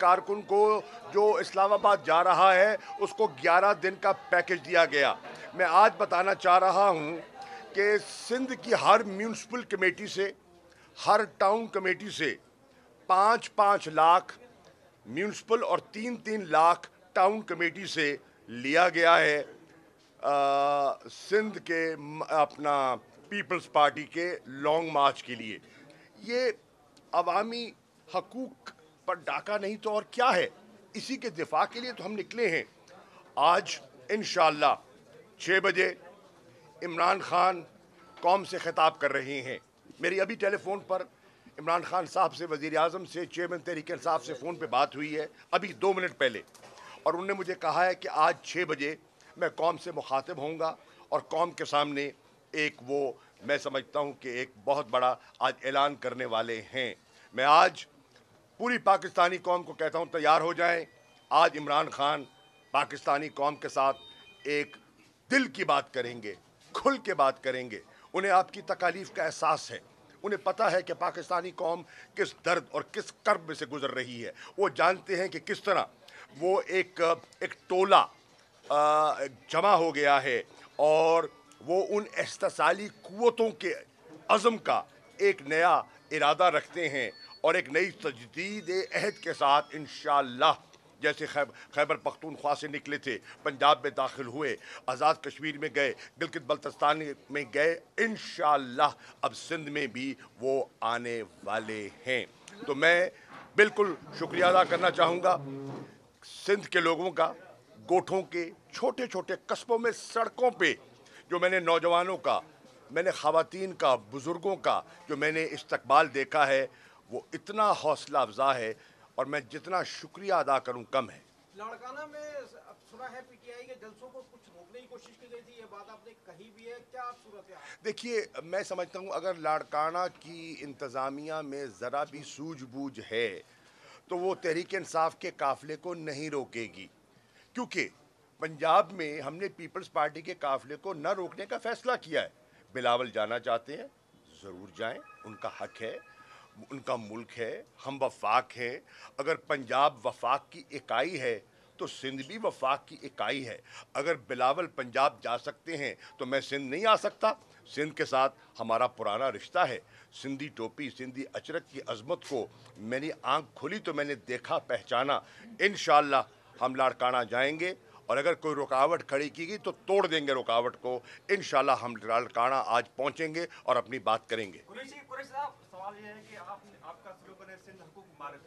कारकुन को जो इस्लामाबाद जा रहा है उसको 11 दिन का पैकेज दिया गया मैं आज बताना चाह रहा हूँ कि सिंध की हर म्यूनसिपल कमेटी से हर टाउन कमेटी से पाँच पाँच लाख म्यूनसिपल और तीन तीन लाख टाउन कमेटी से लिया गया है सिंध के अपना पीपल्स पार्टी के लॉन्ग मार्च के लिए ये अवामी हकूक पर डाका नहीं तो और क्या है इसी के दिफा के लिए तो हम निकले हैं आज इन छः बजे इमरान खान कौम से खिताब कर रहे हैं मेरी अभी टेलीफोन पर इमरान खान साहब से वज़ी अजम से चेयरमैन तहरीक साहब से फ़ोन पर बात हुई है अभी दो मिनट पहले और उन्होंने मुझे कहा है कि आज छः बजे मैं कौम से मुखातब होऊंगा और कौम के सामने एक वो मैं समझता हूँ कि एक बहुत बड़ा आज ऐलान करने वाले हैं मैं आज पूरी पाकिस्तानी कौम को कहता हूँ तैयार हो जाएं आज इमरान खान पाकिस्तानी कौम के साथ एक दिल की बात करेंगे खुल के बात करेंगे उन्हें आपकी तकालीफ का एहसास है उन्हें पता है कि पाकिस्तानी कौम किस दर्द और किस कर्ब में से गुजर रही है वो जानते हैं कि किस तरह वो एक एक टोला जमा हो गया है और वो उन एस्तसाली क़वतों के अज़म का एक नया इरादा रखते हैं और एक नई तजदीद अहद के साथ इन जैसे खैब खैबर पख्तूनख्वा से निकले थे पंजाब में दाखिल हुए आज़ाद कश्मीर में गए गिलगित बल्तस्तान में गए इन अब सिंध में भी वो आने वाले हैं तो मैं बिल्कुल शुक्रिया अदा करना चाहूँगा सिंध के लोगों का गोठों के छोटे छोटे कस्बों में सड़कों पे जो मैंने नौजवानों का मैंने ख़वान का बुज़ुर्गों का जो मैंने इस्तबाल देखा है वो इतना हौसला अफजा है और मैं जितना शुक्रिया अदा करूँ कम है लाड़काना में सुना है पीटीआई के जलसों को कुछ रोकने की कोशिश की गई थी ये बात आपने कही भी है क्या सूरत देखिए मैं समझता हूँ अगर लाड़काना की इंतज़ामिया में ज़रा भी सूझबूझ है तो वो तहरीक इंसाफ के काफले को नहीं रोकेगी क्योंकि पंजाब में हमने पीपल्स पार्टी के काफिले को न रोकने का फैसला किया है बिलावल जाना चाहते हैं ज़रूर जाएं उनका हक है उनका मुल्क है हम वफाक हैं अगर पंजाब वफाक की इकाई है तो सिंध भी वफाक की इकाई है अगर बिलावल पंजाब जा सकते हैं तो मैं सिंध नहीं आ सकता सिंध के साथ हमारा पुराना रिश्ता है सिंधी टोपी सिंधी अचरक की अजमत को मैंने आंख खोली तो मैंने देखा पहचाना इन हम लाड़काना जाएंगे और अगर कोई रुकावट खड़ी की गई तो तोड़ देंगे रुकावट को इन हम लाड़काना आज पहुँचेंगे और अपनी बात करेंगे सवाल ये है कि आप आपका स्लोगन है सिंध हकूक मारत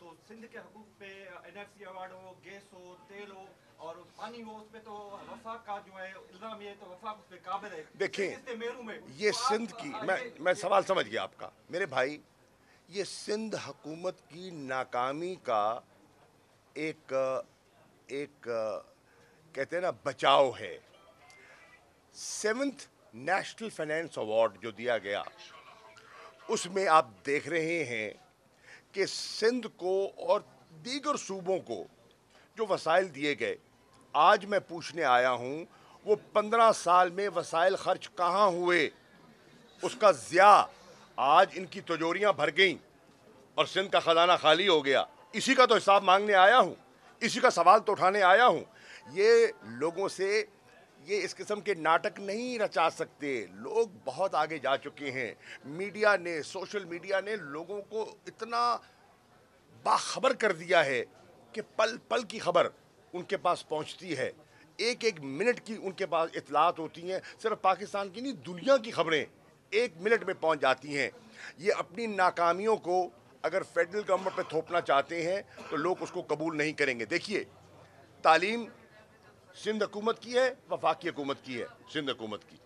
तो सिंध के हकूक पे एनआरसी अवार्ड हो गैस हो तेल हो और पानी हो उस पर तो वफा का जो है इल्ज़ाम ये तो वफा उस पर काबिल है देखिए तो मेरू में ये तो सिंध की मैं मैं सवाल समझ गया आपका मेरे भाई ये सिंध हकूमत की नाकामी का एक एक कहते हैं ना बचाव है सेवंथ नेशनल फाइनेंस अवार्ड जो दिया गया उसमें आप देख रहे हैं कि सिंध को और दीगर सूबों को जो वसाइल दिए गए आज मैं पूछने आया हूँ वो पंद्रह साल में वसाइल खर्च कहाँ हुए उसका ज्या आज इनकी तजोरियाँ भर गईं और सिंध का ख़जाना खाली हो गया इसी का तो हिसाब मांगने आया हूँ इसी का सवाल तो उठाने आया हूँ ये लोगों से ये इस किस्म के नाटक नहीं रचा सकते लोग बहुत आगे जा चुके हैं मीडिया ने सोशल मीडिया ने लोगों को इतना बाखबर कर दिया है कि पल पल की खबर उनके पास पहुंचती है एक एक मिनट की उनके पास इतलात होती हैं सिर्फ पाकिस्तान की नहीं दुनिया की खबरें एक मिनट में पहुंच जाती हैं ये अपनी नाकामियों को अगर फेडरल गवर्नमेंट पर थोपना चाहते हैं तो लोग उसको कबूल नहीं करेंगे देखिए तालीम सिंध हुकूमत की है वफाकी हुकूमत की है सिंध हुकूमत की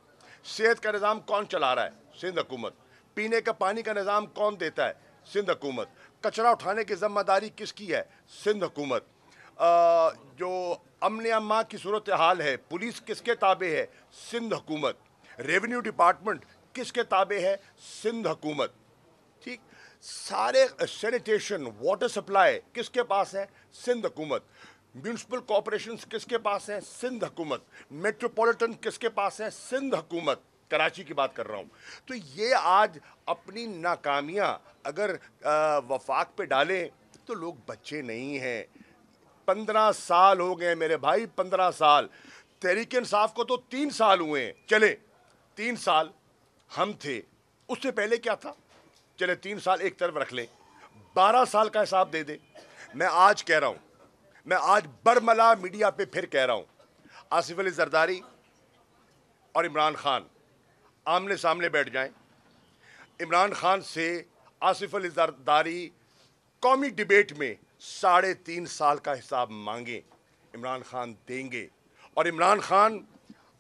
सेहत का निज़ाम कौन चला रहा है सिंध हुकूमत पीने का पानी का निज़ाम कौन देता है सिंध हुकूमत कचरा उठाने की जिम्मेदारी किसकी है सिंध हुकूमत जो अमन अम्मा की सूरत हाल है पुलिस किसके ताबे है सिंध हुकूमत रेवेन्यू डिपार्टमेंट किसके ताबे है सिंध हुकूमत ठीक सारे सैनिटेशन वाटर सप्लाई किसके पास है सिंध हुकूमत म्यूनसिपल कॉरपोरेशन किसके पास है सिंध हुकूमत मेट्रोपॉलिटन किसके पास है सिंध हुकूमत कराची की बात कर रहा हूँ तो ये आज अपनी नाकामियाँ अगर आ, वफाक पे डालें तो लोग बच्चे नहीं हैं पंद्रह साल हो गए मेरे भाई पंद्रह साल तहरीक इंसाफ को तो तीन साल हुए हैं चले तीन साल हम थे उससे पहले क्या था चले तीन साल एक तरफ रख लें बारह साल का हिसाब दे दे मैं आज कह रहा हूँ मैं आज बरमला मीडिया पे फिर कह रहा हूँ आसिफ अली जरदारी और इमरान खान आमने सामने बैठ जाएं इमरान खान से आसिफ अली जरदारी कौमी डिबेट में साढ़े तीन साल का हिसाब मांगे इमरान खान देंगे और इमरान खान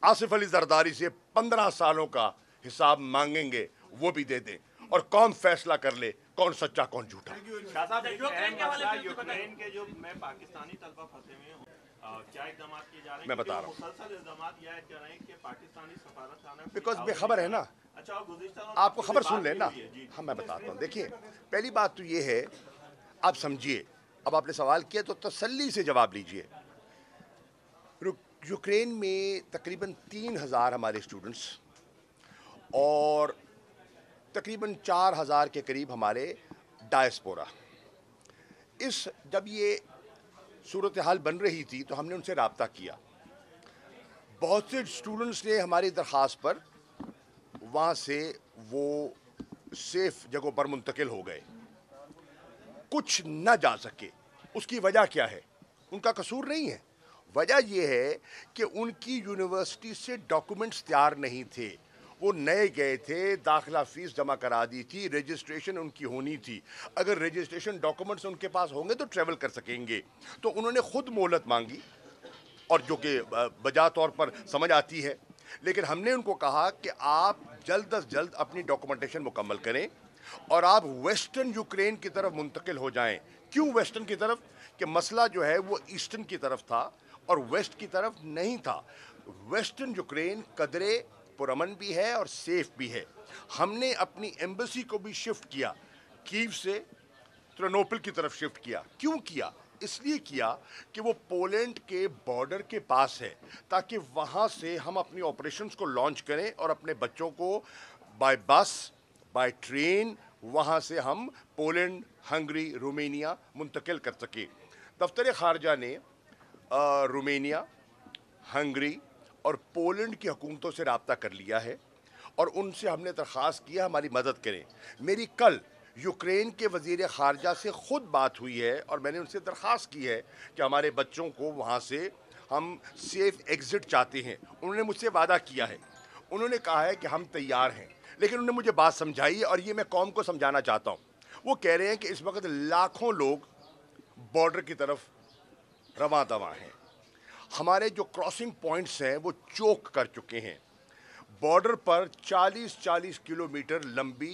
आसिफ अली जरदारी से पंद्रह सालों का हिसाब मांगेंगे वो भी दे दें और कौम फैसला कर ले कौन सच्चा कौन झूठा अच्छा, अच्छा, मैं क्या इकदाम किए जा रहे हैं मैं बता रहा हूँ बिकॉज बेखबर है ना अच्छा, आपको खबर सुन लेना हाँ मैं बताता हूँ देखिए पहली बात तो ये है आप समझिए अब आपने सवाल किया तो तसल्ली से जवाब लीजिए यूक्रेन में तकरीबन तीन हज़ार हमारे स्टूडेंट्स और तकरीबन चार हज़ार के करीब हमारे डायस्पोरा इस जब ये सूरत हाल बन रही थी तो हमने उनसे रबता किया बहुत से स्टूडेंट्स ने हमारी दरख्वास पर वहाँ से वो सेफ जगहों पर मुंतकिल हो गए कुछ न जा सके उसकी वजह क्या है उनका कसूर नहीं है वजह यह है कि उनकी यूनिवर्सिटी से डॉक्यूमेंट्स तैयार नहीं थे वो नए गए थे दाखिला फीस जमा करा दी थी रजिस्ट्रेशन उनकी होनी थी अगर रजिस्ट्रेशन डॉक्यूमेंट्स उनके पास होंगे तो ट्रेवल कर सकेंगे तो उन्होंने खुद मोहलत मांगी और जो कि बजा तौर पर समझ आती है लेकिन हमने उनको कहा कि आप जल्द अज जल्द अपनी डॉक्यूमेंटेशन मुकम्मल करें और आप वेस्टर्न यूक्रेन की तरफ मुंतकिल हो जाएं क्यों वेस्टर्न की तरफ कि मसला जो है वो ईस्टर्न की तरफ था और वेस्ट की तरफ नहीं था वेस्टर्न यूक्रेन कदरे पुरमन भी है और सेफ भी है हमने अपनी एम्बेसी को भी शिफ्ट किया कीव से त्रनोपल की तरफ शिफ्ट किया क्यों किया इसलिए किया कि वो पोलैंड के बॉर्डर के पास है ताकि वहाँ से हम अपनी ऑपरेशंस को लॉन्च करें और अपने बच्चों को बाय बस बाय ट्रेन वहाँ से हम पोलैंड हंगरी रोमेनिया मुंतकिल कर सकें दफ्तर खारजा ने रोमेनिया हंगरी और पोलैंड की हुकूमतों से रबता कर लिया है और उनसे हमने दरख्वास्त किया हमारी मदद करें मेरी कल यूक्रेन के वजीर खारजा से ख़ुद बात हुई है और मैंने उनसे दरख्वास्त की है कि हमारे बच्चों को वहाँ से हम सेफ एग्ज़िट चाहते हैं उन्होंने मुझसे वादा किया है उन्होंने कहा है कि हम तैयार हैं लेकिन उन्होंने मुझे बात समझाई और ये मैं कौम को समझाना चाहता हूँ वो कह रहे हैं कि इस वक्त लाखों लोग बॉर्डर की तरफ रवा दवा हैं हमारे जो क्रॉसिंग पॉइंट्स हैं वो चोक कर चुके हैं बॉर्डर पर 40-40 किलोमीटर लंबी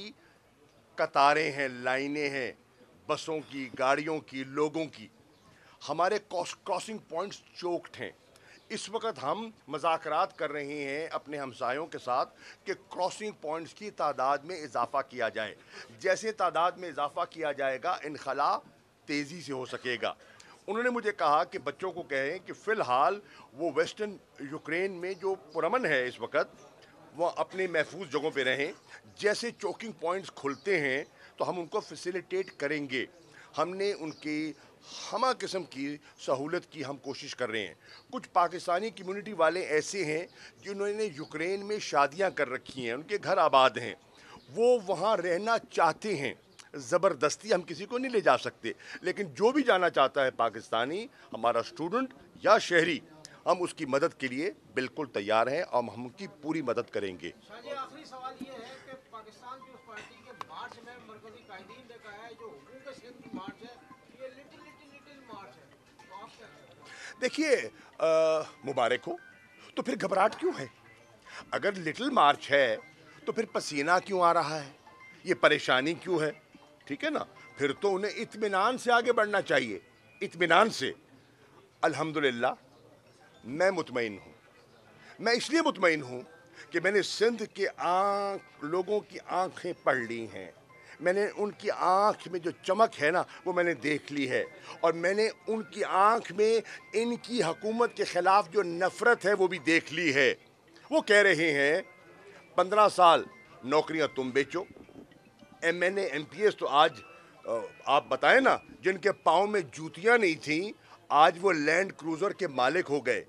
कतारें हैं लाइनें हैं बसों की गाड़ियों की लोगों की हमारे क्रॉसिंग पॉइंट्स चोक्ड हैं इस वक्त हम मजाकरात कर रहे हैं अपने हमसायों के साथ कि क्रॉसिंग पॉइंट्स की तादाद में इजाफा किया जाए जैसे तादाद में इजाफा किया जाएगा इनखला तेज़ी से हो सकेगा उन्होंने मुझे कहा कि बच्चों को कहें कि फ़िलहाल वो वेस्टर्न यूक्रेन में जो पुरमन है इस वक्त वह अपने महफूज जगहों पे रहें जैसे चौकिंग पॉइंट्स खुलते हैं तो हम उनको फैसिलिटेट करेंगे हमने उनकी हम किस्म की सहूलत की हम कोशिश कर रहे हैं कुछ पाकिस्तानी कम्युनिटी वाले ऐसे हैं जिन्होंने यूक्रेन में शादियां कर रखी हैं उनके घर आबाद हैं वो वहाँ रहना चाहते हैं ज़बरदस्ती हम किसी को नहीं ले जा सकते लेकिन जो भी जाना चाहता है पाकिस्तानी हमारा स्टूडेंट या शहरी हम उसकी मदद के लिए बिल्कुल तैयार हैं और हम उनकी पूरी मदद करेंगे तो देखिए मुबारक हो तो फिर घबराहट क्यों है अगर लिटिल मार्च है तो फिर पसीना क्यों आ रहा है ये परेशानी क्यों है ठीक है ना फिर तो उन्हें इतमान से आगे बढ़ना चाहिए इतमान से अल्हम्दुलिल्लाह मैं मुतमिन हूँ मैं इसलिए मुतमिन हूँ कि मैंने सिंध के आँख लोगों की आँखें पढ़ ली हैं मैंने उनकी आँख में जो चमक है ना वो मैंने देख ली है और मैंने उनकी आँख में इनकी हकूमत के ख़िलाफ़ जो नफ़रत है वो भी देख ली है वो कह रहे हैं पंद्रह साल नौकरियां तुम बेचो M N M P S तो आज आप बताएं ना जिनके पाँव में जूतियां नहीं थी आज वो लैंड क्रूज़र के मालिक हो गए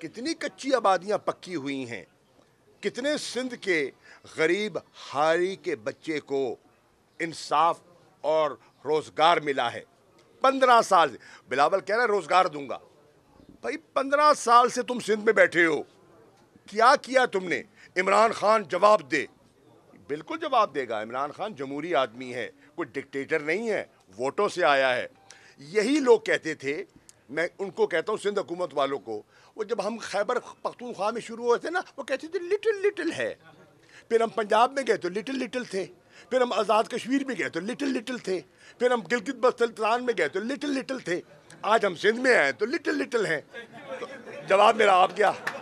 कितनी कच्ची आबादियां पक्की हुई हैं कितने सिंध के गरीब हारी के बच्चे को इंसाफ और रोज़गार मिला है पंद्रह साल बिलावल कह रहा है रोज़गार दूंगा भाई पंद्रह साल से तुम सिंध में बैठे हो क्या किया तुमने इमरान खान जवाब दे बिल्कुल जवाब देगा इमरान खान जमहूरी आदमी है कोई डिक्टेटर नहीं है वोटों से आया है यही लोग कहते थे मैं उनको कहता हूँ सिंध हुकूमत वालों को वो जब हम खैबर पख्तूनख्वा में शुरू हुए थे ना वो कहते थे लिटिल लिटिल है फिर हम पंजाब में गए तो लिटिल लिटिल थे फिर हम आज़ाद कश्मीर में गए तो लिटिल लिटिल थे फिर हम गिलगित बस्तान में गए तो लिटिल लिटिल थे आज हम सिंध में आए तो लिटिल लिटिल हैं तो जवाब मेरा आप क्या